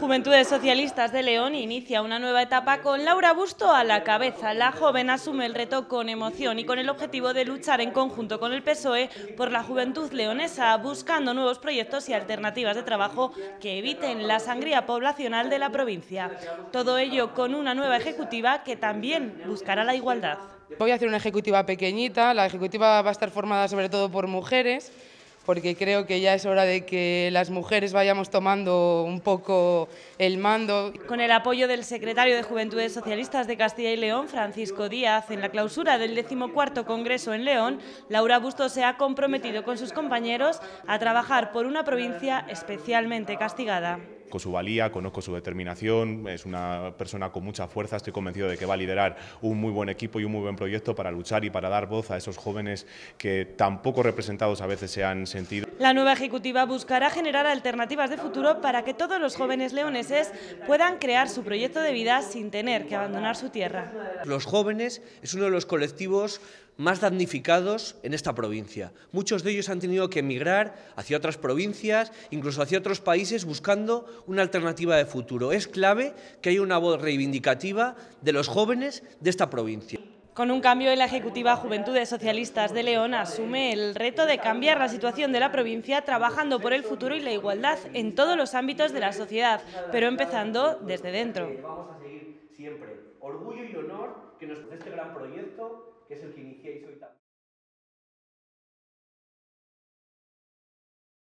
Juventudes Socialistas de León inicia una nueva etapa con Laura Busto a la cabeza. La joven asume el reto con emoción y con el objetivo de luchar en conjunto con el PSOE por la juventud leonesa, buscando nuevos proyectos y alternativas de trabajo que eviten la sangría poblacional de la provincia. Todo ello con una nueva ejecutiva que también buscará la igualdad. Voy a hacer una ejecutiva pequeñita, la ejecutiva va a estar formada sobre todo por mujeres porque creo que ya es hora de que las mujeres vayamos tomando un poco el mando. Con el apoyo del secretario de Juventudes Socialistas de Castilla y León, Francisco Díaz, en la clausura del decimocuarto Congreso en León, Laura Busto se ha comprometido con sus compañeros a trabajar por una provincia especialmente castigada con su valía, conozco su determinación, es una persona con mucha fuerza, estoy convencido de que va a liderar un muy buen equipo y un muy buen proyecto para luchar y para dar voz a esos jóvenes que tan poco representados a veces se han sentido. La nueva ejecutiva buscará generar alternativas de futuro para que todos los jóvenes leoneses puedan crear su proyecto de vida sin tener que abandonar su tierra. Los jóvenes es uno de los colectivos más damnificados en esta provincia. Muchos de ellos han tenido que emigrar hacia otras provincias, incluso hacia otros países, buscando una alternativa de futuro. Es clave que haya una voz reivindicativa de los jóvenes de esta provincia. Con un cambio en la Ejecutiva Juventudes Socialistas de León asume el reto de cambiar la situación de la provincia trabajando por el futuro y la igualdad en todos los ámbitos de la sociedad, pero empezando desde dentro. siempre. Orgullo y honor que este gran proyecto que